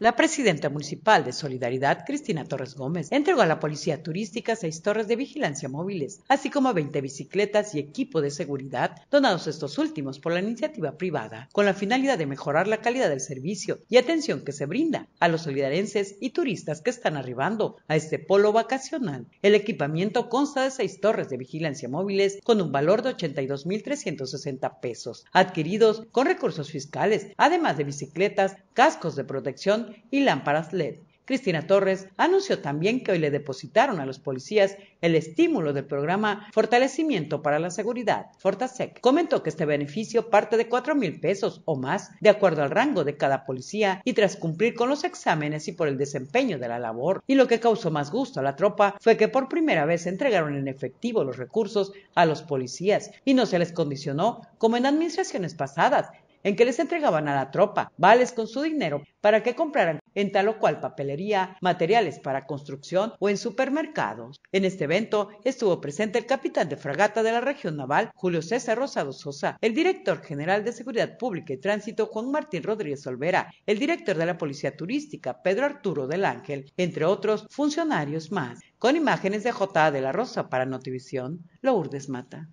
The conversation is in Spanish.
La presidenta municipal de Solidaridad, Cristina Torres Gómez, entregó a la policía turística seis torres de vigilancia móviles, así como 20 bicicletas y equipo de seguridad, donados estos últimos por la iniciativa privada, con la finalidad de mejorar la calidad del servicio y atención que se brinda a los solidarenses y turistas que están arribando a este polo vacacional. El equipamiento consta de seis torres de vigilancia móviles con un valor de 82.360 pesos, adquiridos con recursos fiscales, además de bicicletas, cascos de protección, y lámparas LED. Cristina Torres anunció también que hoy le depositaron a los policías el estímulo del programa Fortalecimiento para la Seguridad, Fortasec. Comentó que este beneficio parte de 4 mil pesos o más, de acuerdo al rango de cada policía, y tras cumplir con los exámenes y por el desempeño de la labor. Y lo que causó más gusto a la tropa fue que por primera vez entregaron en efectivo los recursos a los policías y no se les condicionó, como en administraciones pasadas, en que les entregaban a la tropa vales con su dinero para que compraran en tal o cual papelería, materiales para construcción o en supermercados. En este evento estuvo presente el capitán de fragata de la región naval, Julio César Rosado Sosa, el director general de Seguridad Pública y Tránsito, Juan Martín Rodríguez Olvera, el director de la Policía Turística, Pedro Arturo del Ángel, entre otros funcionarios más. Con imágenes de J. de la Rosa para Notivisión, Lourdes Mata.